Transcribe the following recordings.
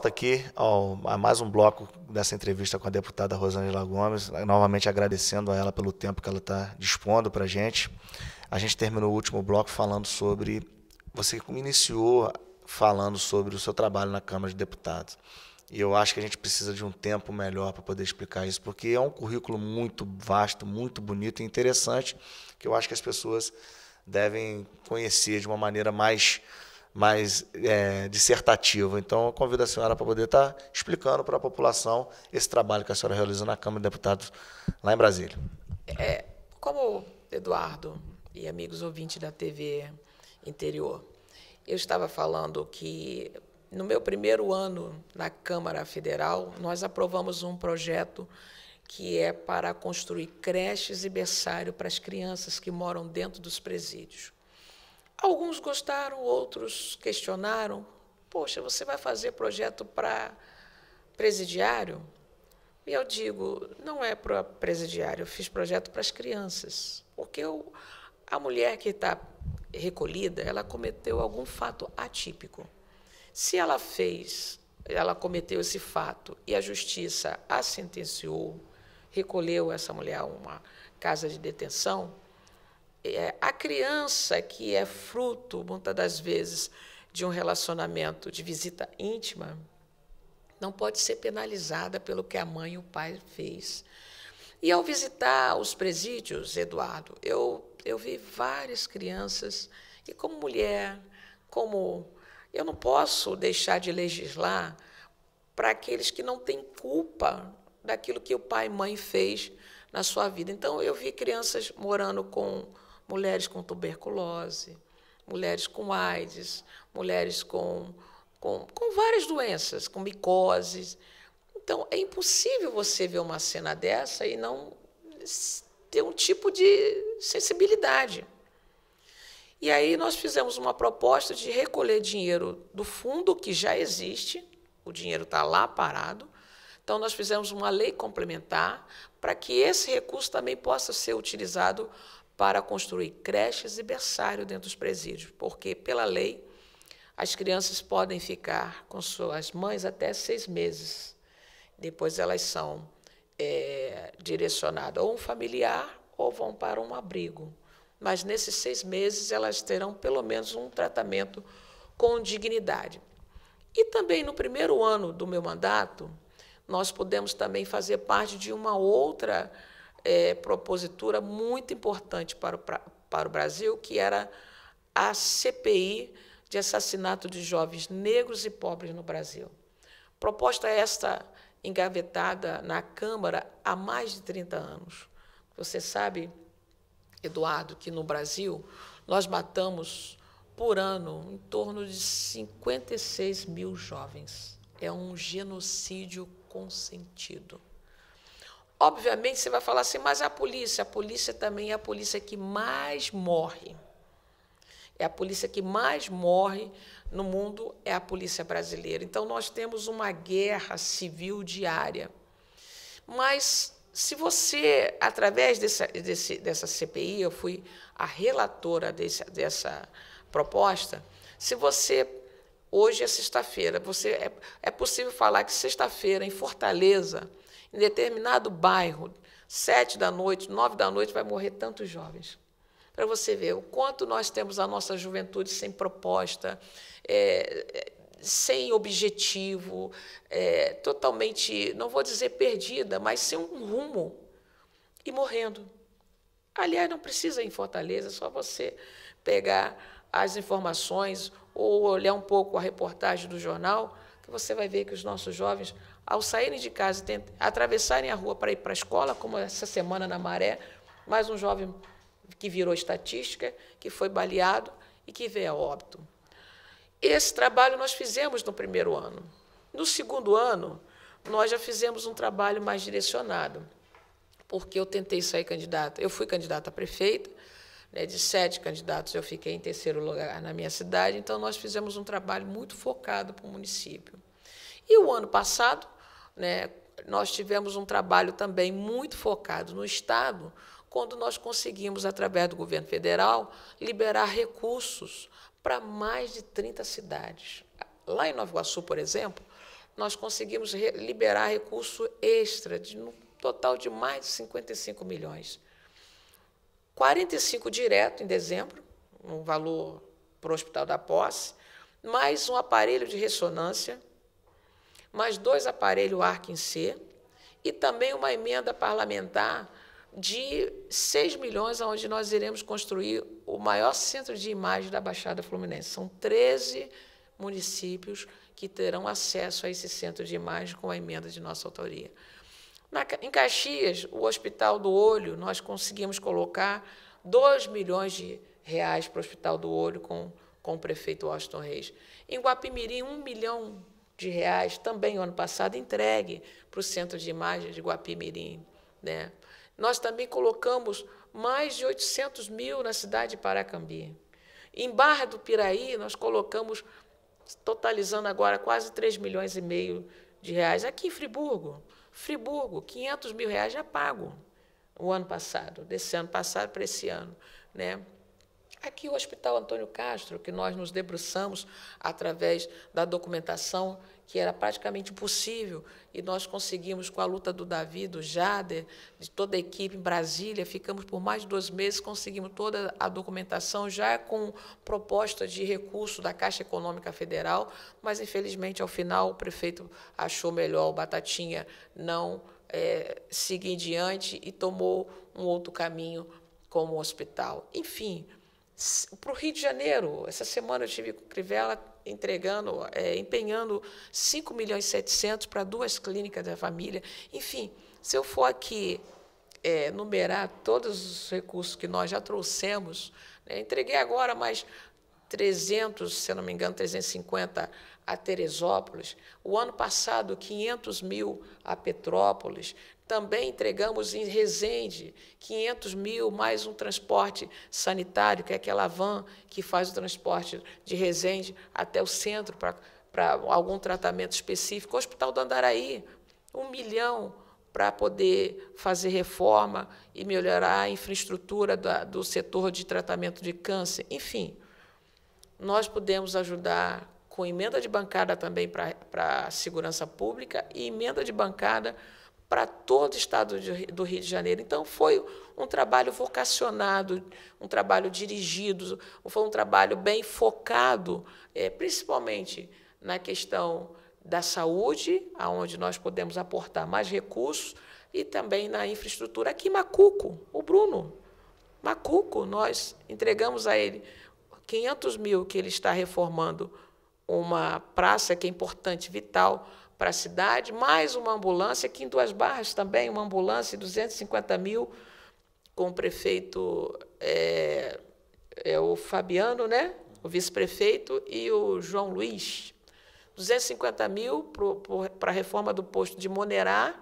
volta aqui ao, a mais um bloco dessa entrevista com a deputada Rosângela Gomes, novamente agradecendo a ela pelo tempo que ela está dispondo para a gente. A gente terminou o último bloco falando sobre. Você iniciou falando sobre o seu trabalho na Câmara de Deputados. E eu acho que a gente precisa de um tempo melhor para poder explicar isso, porque é um currículo muito vasto, muito bonito e interessante, que eu acho que as pessoas devem conhecer de uma maneira mais mais é, dissertativo. Então, eu convido a senhora para poder estar explicando para a população esse trabalho que a senhora realiza na Câmara de Deputados lá em Brasília. É, como Eduardo e amigos ouvintes da TV Interior, eu estava falando que no meu primeiro ano na Câmara Federal, nós aprovamos um projeto que é para construir creches e berçário para as crianças que moram dentro dos presídios. Alguns gostaram, outros questionaram. Poxa, você vai fazer projeto para presidiário? E eu digo, não é para presidiário, eu fiz projeto para as crianças, porque eu, a mulher que está recolhida, ela cometeu algum fato atípico. Se ela fez, ela cometeu esse fato e a justiça a sentenciou, recolheu essa mulher a uma casa de detenção, é, a criança que é fruto, muitas das vezes, de um relacionamento de visita íntima, não pode ser penalizada pelo que a mãe e o pai fez. E ao visitar os presídios, Eduardo, eu, eu vi várias crianças, e como mulher, como. Eu não posso deixar de legislar para aqueles que não têm culpa daquilo que o pai e mãe fez na sua vida. Então, eu vi crianças morando com mulheres com tuberculose, mulheres com AIDS, mulheres com, com, com várias doenças, com micoses. Então, é impossível você ver uma cena dessa e não ter um tipo de sensibilidade. E aí nós fizemos uma proposta de recolher dinheiro do fundo que já existe, o dinheiro está lá parado. Então nós fizemos uma lei complementar para que esse recurso também possa ser utilizado para construir creches e berçário dentro dos presídios, porque, pela lei, as crianças podem ficar com suas mães até seis meses. Depois elas são é, direcionadas ou um familiar ou vão para um abrigo. Mas nesses seis meses elas terão pelo menos um tratamento com dignidade. E também no primeiro ano do meu mandato, nós pudemos também fazer parte de uma outra é, propositura muito importante para o, para o Brasil, que era a CPI de assassinato de jovens negros e pobres no Brasil. Proposta esta engavetada na Câmara há mais de 30 anos. Você sabe, Eduardo, que no Brasil nós matamos por ano em torno de 56 mil jovens. É um genocídio consentido. Obviamente você vai falar assim, mas é a polícia, a polícia também é a polícia que mais morre. É a polícia que mais morre no mundo, é a polícia brasileira. Então nós temos uma guerra civil diária. Mas se você, através dessa, desse, dessa CPI, eu fui a relatora desse, dessa proposta, se você, hoje é sexta-feira, você é, é possível falar que sexta-feira, em Fortaleza, em determinado bairro, sete da noite, nove da noite, vai morrer tantos jovens. Para você ver o quanto nós temos a nossa juventude sem proposta, é, sem objetivo, é, totalmente, não vou dizer perdida, mas sem um rumo e morrendo. Aliás, não precisa ir em Fortaleza, é só você pegar as informações ou olhar um pouco a reportagem do jornal, que você vai ver que os nossos jovens ao saírem de casa, atravessarem a rua para ir para a escola, como essa semana na Maré, mais um jovem que virou estatística, que foi baleado e que veio a óbito. Esse trabalho nós fizemos no primeiro ano. No segundo ano, nós já fizemos um trabalho mais direcionado, porque eu tentei sair candidata. Eu fui candidata a prefeita, né, de sete candidatos eu fiquei em terceiro lugar na minha cidade, então nós fizemos um trabalho muito focado para o município. E o ano passado, né? Nós tivemos um trabalho também muito focado no Estado, quando nós conseguimos, através do governo federal, liberar recursos para mais de 30 cidades. Lá em Nova Iguaçu, por exemplo, nós conseguimos liberar recurso extra, de um total de mais de 55 milhões. 45 direto em dezembro, um valor para o Hospital da Posse, mais um aparelho de ressonância mais dois aparelhos Arkin C e também uma emenda parlamentar de 6 milhões, onde nós iremos construir o maior centro de imagem da Baixada Fluminense. São 13 municípios que terão acesso a esse centro de imagem com a emenda de nossa autoria. Na, em Caxias, o Hospital do Olho, nós conseguimos colocar 2 milhões de reais para o Hospital do Olho com, com o prefeito Washington Reis. Em Guapimirim, 1 milhão de reais, também ano passado entregue para o Centro de Imagem de Guapimirim. Né? Nós também colocamos mais de 800 mil na cidade de Paracambi. Em Barra do Piraí, nós colocamos, totalizando agora, quase 3 milhões e meio de reais. Aqui em Friburgo, Friburgo, 500 mil reais já pago o ano passado, desse ano passado para esse ano. Né? Aqui o Hospital Antônio Castro, que nós nos debruçamos através da documentação que era praticamente impossível, e nós conseguimos, com a luta do Davi, do Jader, de toda a equipe em Brasília, ficamos por mais de dois meses, conseguimos toda a documentação, já com proposta de recurso da Caixa Econômica Federal, mas, infelizmente, ao final, o prefeito achou melhor o Batatinha não é, seguir em diante e tomou um outro caminho como hospital. Enfim, para o Rio de Janeiro. Essa semana eu tive com o Crivella entregando, é, empenhando 5 milhões e 700 para duas clínicas da família. Enfim, se eu for aqui é, numerar todos os recursos que nós já trouxemos, né, entreguei agora mais 300, se não me engano, 350 a Teresópolis, o ano passado 500 mil a Petrópolis, também entregamos em Resende 500 mil, mais um transporte sanitário, que é aquela van que faz o transporte de Resende até o centro para, para algum tratamento específico. O Hospital do Andaraí, um milhão para poder fazer reforma e melhorar a infraestrutura da, do setor de tratamento de câncer. Enfim, nós podemos ajudar com emenda de bancada também para a segurança pública e emenda de bancada para todo o estado de, do Rio de Janeiro. Então, foi um trabalho vocacionado, um trabalho dirigido, foi um trabalho bem focado, é, principalmente na questão da saúde, aonde nós podemos aportar mais recursos, e também na infraestrutura. Aqui, Macuco, o Bruno. Macuco, nós entregamos a ele 500 mil que ele está reformando uma praça que é importante, vital, para a cidade, mais uma ambulância, aqui em Duas Barras também, uma ambulância, 250 mil, com o prefeito, é, é o Fabiano, né? o vice-prefeito, e o João Luiz. 250 mil para a reforma do posto de Monerá,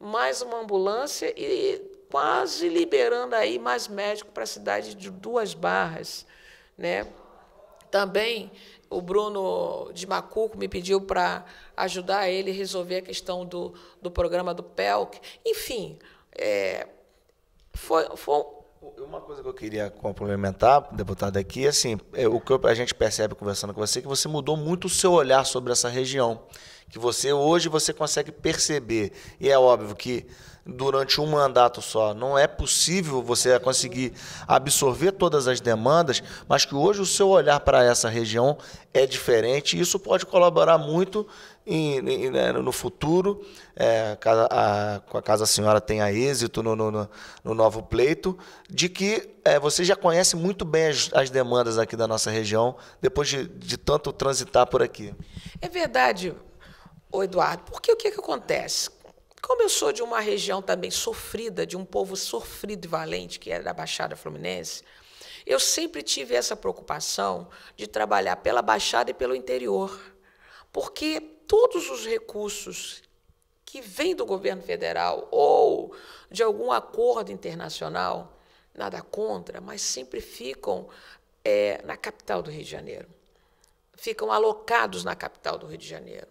mais uma ambulância e quase liberando aí mais médico para a cidade de Duas Barras. Né? Também o Bruno de Macuco me pediu para ajudar ele a resolver a questão do, do programa do PELC. Enfim, é, foi, foi, uma coisa que eu queria complementar, deputado, aqui, é assim, é, o que a gente percebe conversando com você é que você mudou muito o seu olhar sobre essa região, que você hoje você consegue perceber. E é óbvio que durante um mandato só. Não é possível você conseguir absorver todas as demandas, mas que hoje o seu olhar para essa região é diferente e isso pode colaborar muito em, em, né, no futuro, é, a, a, caso a senhora tenha êxito no, no, no novo pleito, de que é, você já conhece muito bem as, as, demandas aqui da nossa região, depois de, de tanto transitar por aqui. É verdade, Eduardo, porque o que, que acontece? Como eu sou de uma região também sofrida, de um povo sofrido e valente, que era da Baixada Fluminense, eu sempre tive essa preocupação de trabalhar pela Baixada e pelo interior, porque todos os recursos que vêm do governo federal ou de algum acordo internacional, nada contra, mas sempre ficam é, na capital do Rio de Janeiro. Ficam alocados na capital do Rio de Janeiro.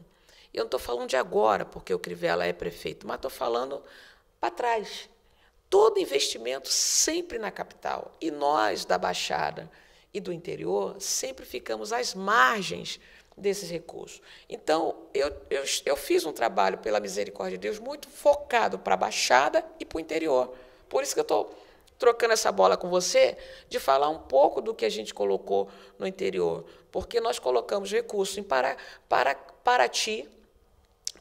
E eu não estou falando de agora, porque o Crivella é prefeito, mas estou falando para trás. Todo investimento sempre na capital. E nós, da Baixada e do interior, sempre ficamos às margens desses recursos. Então, eu, eu, eu fiz um trabalho, pela misericórdia de Deus, muito focado para a Baixada e para o interior. Por isso que eu estou trocando essa bola com você, de falar um pouco do que a gente colocou no interior. Porque nós colocamos recursos em para, para, Paraty,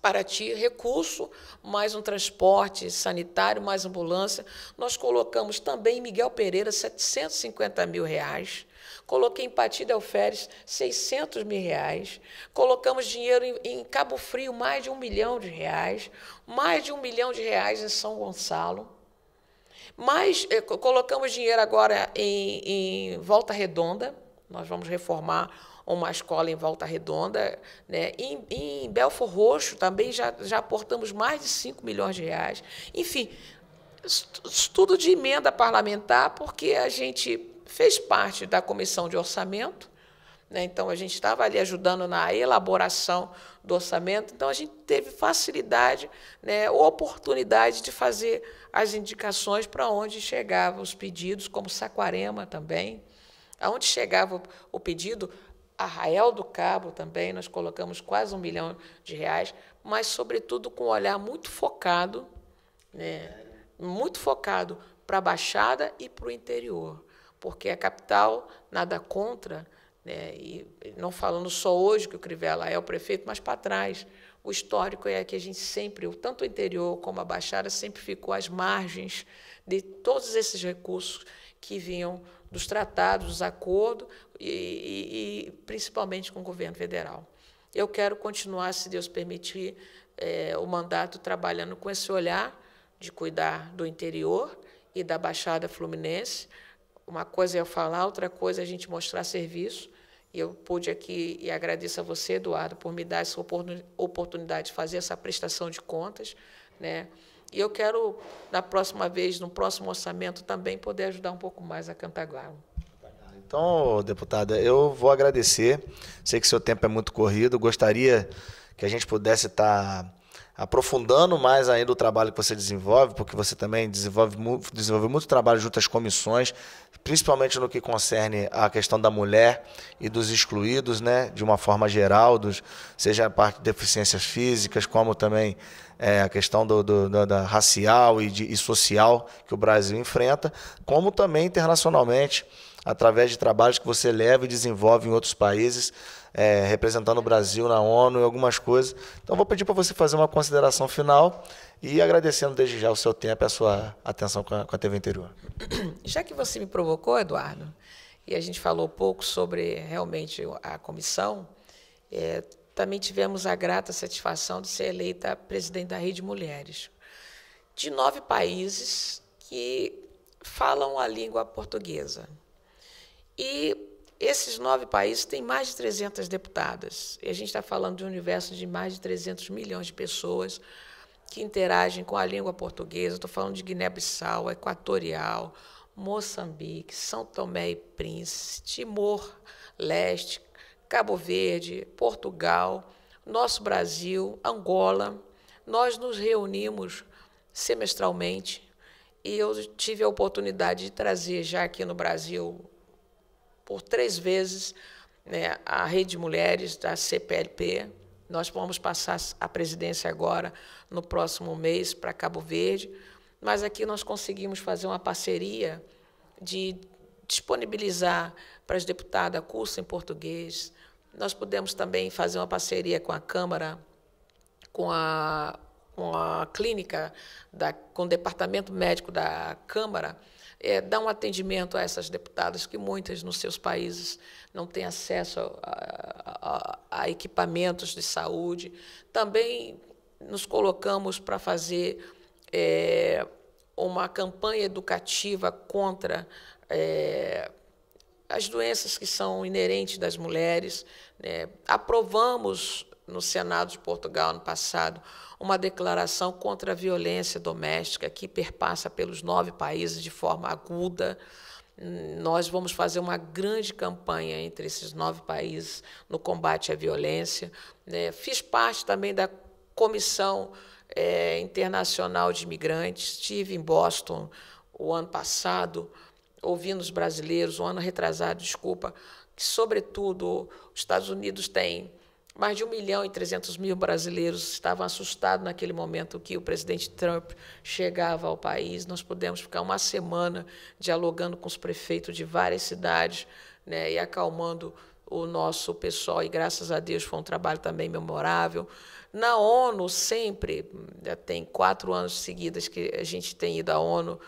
para ti recurso, mais um transporte sanitário, mais ambulância. Nós colocamos também em Miguel Pereira 750 mil reais. Coloquei em Pati Del Feres 600 mil reais. Colocamos dinheiro em, em, Cabo Frio, mais de um milhão de reais. Mais de um milhão de reais em São Gonçalo. Mas eh, colocamos dinheiro agora em, em Volta Redonda. Nós vamos reformar uma escola em Volta Redonda. Né? Em, em Belfor Roxo também já, já aportamos mais de 5 milhões de reais. Enfim, estudo de emenda parlamentar, porque a gente fez parte da comissão de orçamento, né? então a gente estava ali ajudando na elaboração do orçamento, então a gente teve facilidade, né, oportunidade de fazer as indicações para onde chegavam os pedidos, como Saquarema também. Aonde chegava o pedido, Arraial do Cabo também, nós colocamos quase um milhão de reais, mas, sobretudo, com um olhar muito focado, né? muito focado para a Baixada e para o interior, porque a capital, nada contra, né? e não falando só hoje que o Crivella é o prefeito, mas para trás. O histórico é que a gente sempre, tanto o interior como a Baixada, sempre ficou às margens de todos esses recursos que vinham dos tratados, dos acordos, e, principalmente com o governo federal. Eu quero continuar, se Deus permitir, é, o mandato trabalhando com esse olhar de cuidar do interior e da Baixada Fluminense. Uma coisa é eu falar, outra coisa é a gente mostrar serviço. E eu pude aqui, e agradeço a você, Eduardo, por me dar essa oportunidade de fazer essa prestação de contas. Né? E eu quero, na próxima vez, no próximo orçamento, também poder ajudar um pouco mais a Cantagalo. Então, deputada, eu vou agradecer. Sei que seu tempo é muito corrido. Gostaria que a gente pudesse estar tá aprofundando mais ainda o trabalho que você desenvolve, porque você também desenvolve, desenvolve muito trabalho junto às comissões, principalmente no que concerne a questão da mulher e dos excluídos, né, de uma forma geral, dos, seja a parte de deficiências físicas, como também é, a questão do, do, da, da, racial e, de, e social que o Brasil enfrenta, como também internacionalmente através de trabalhos que você leva e desenvolve em outros países, é, representando o Brasil na ONU e algumas coisas. Então, vou pedir para você fazer uma consideração final e agradecendo desde já o seu tempo e a sua atenção com a, com a TV Interior. Já que você me provocou, Eduardo, e a gente falou pouco sobre realmente a comissão, é, também tivemos a grata satisfação de ser eleita presidente da Rede Mulheres, de nove países que falam a língua portuguesa. E esses nove países têm mais de 300 deputadas. E a gente está falando de um universo de mais de 300 milhões de pessoas que interagem com a língua portuguesa. Estou falando de Guiné-Bissau, Equatorial, Moçambique, São Tomé e Príncipe, Timor-Leste, Cabo Verde, Portugal, nosso Brasil, Angola. Nós nos reunimos semestralmente e eu tive a oportunidade de trazer já aqui no Brasil por três vezes né, a Rede de Mulheres da CPLP. Nós vamos passar a presidência agora, no próximo mês, para Cabo Verde. Mas aqui nós conseguimos fazer uma parceria de disponibilizar para as deputadas curso em português. Nós podemos também fazer uma parceria com a Câmara, com a, com a clínica, da, com o departamento médico da Câmara, é, dar um atendimento a essas deputadas, que muitas nos seus países não têm acesso a, a, a, equipamentos de saúde. Também nos colocamos para fazer é, uma campanha educativa contra. É, as doenças que são inerentes das mulheres, né? aprovamos no Senado de Portugal ano passado uma declaração contra a violência doméstica que perpassa pelos nove países de forma aguda. Nós vamos fazer uma grande campanha entre esses nove países no combate à violência. Né? Fiz parte também da Comissão é, Internacional de Imigrantes, estive em Boston o ano passado, ouvindo os brasileiros, o um ano retrasado, desculpa, que, sobretudo, os Estados Unidos têm mais de 1 milhão e 300 mil brasileiros estavam assustados naquele momento que o presidente Trump chegava ao país. Nós pudemos ficar uma semana dialogando com os prefeitos de várias cidades né, e acalmando o nosso pessoal, e graças a Deus foi um trabalho também memorável. Na ONU, sempre, já tem quatro anos seguidas que a gente tem ido à ONU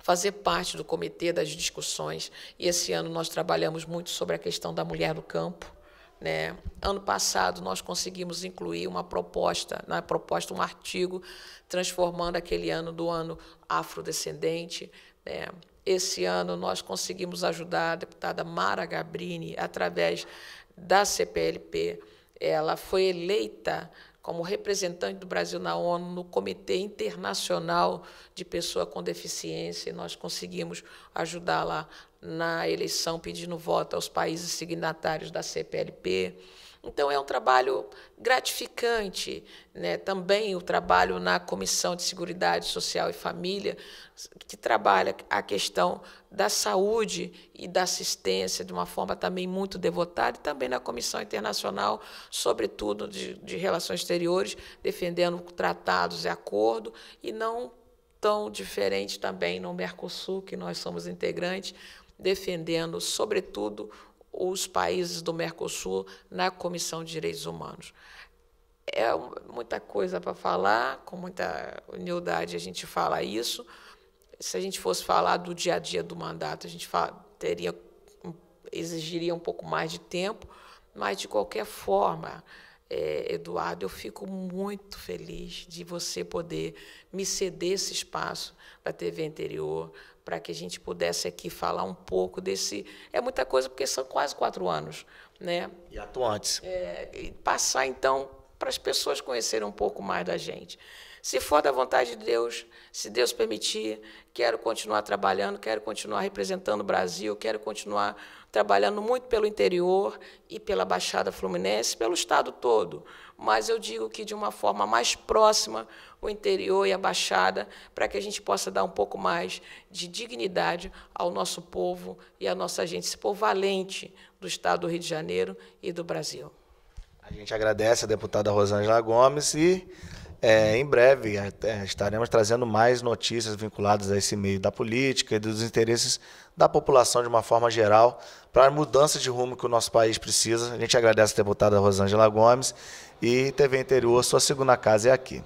fazer parte do comitê das discussões, e esse ano nós trabalhamos muito sobre a questão da mulher no campo. Né? Ano passado, nós conseguimos incluir uma proposta, na proposta, um artigo, transformando aquele ano do ano afrodescendente. Né? Esse ano, nós conseguimos ajudar a deputada Mara Gabrini, através da CPLP. Ela foi eleita como representante do Brasil na ONU, no Comitê Internacional de Pessoa com Deficiência, e nós conseguimos ajudar lá na eleição pedindo voto aos países signatários da CPLP. Então, é um trabalho gratificante. Né? Também o trabalho na Comissão de Seguridade Social e Família, que trabalha a questão da saúde e da assistência de uma forma também muito devotada, e também na Comissão Internacional, sobretudo de, de Relações Exteriores, defendendo tratados e acordo, e não tão diferente também no Mercosul, que nós somos integrantes, defendendo, sobretudo, os países do Mercosul na Comissão de Direitos Humanos. É muita coisa para falar, com muita humildade a gente fala isso. Se a gente fosse falar do dia a dia do mandato, a gente teria, exigiria um pouco mais de tempo, mas de qualquer forma, é, Eduardo, eu fico muito feliz de você poder me ceder esse espaço da TV Interior, para que a gente pudesse aqui falar um pouco desse. É muita coisa, porque são quase quatro anos. Né? E atuantes. É, e passar, então, para as pessoas conhecerem um pouco mais da gente. Se for da vontade de Deus, se Deus permitir, quero continuar trabalhando, quero continuar representando o Brasil, quero continuar trabalhando muito pelo interior e pela Baixada Fluminense, pelo estado todo. Mas eu digo que de uma forma mais próxima o interior e a Baixada, para que a gente possa dar um pouco mais de dignidade ao nosso povo e à nossa gente, esse povo valente do estado do Rio de Janeiro e do Brasil. A gente agradece a deputada Rosângela Gomes e é, em breve é, é, estaremos trazendo mais notícias vinculadas a esse meio da política e dos interesses da população de uma forma geral para a mudança de rumo que o nosso país precisa. A gente agradece a deputada Rosângela Gomes e TV Interior, sua segunda casa é aqui.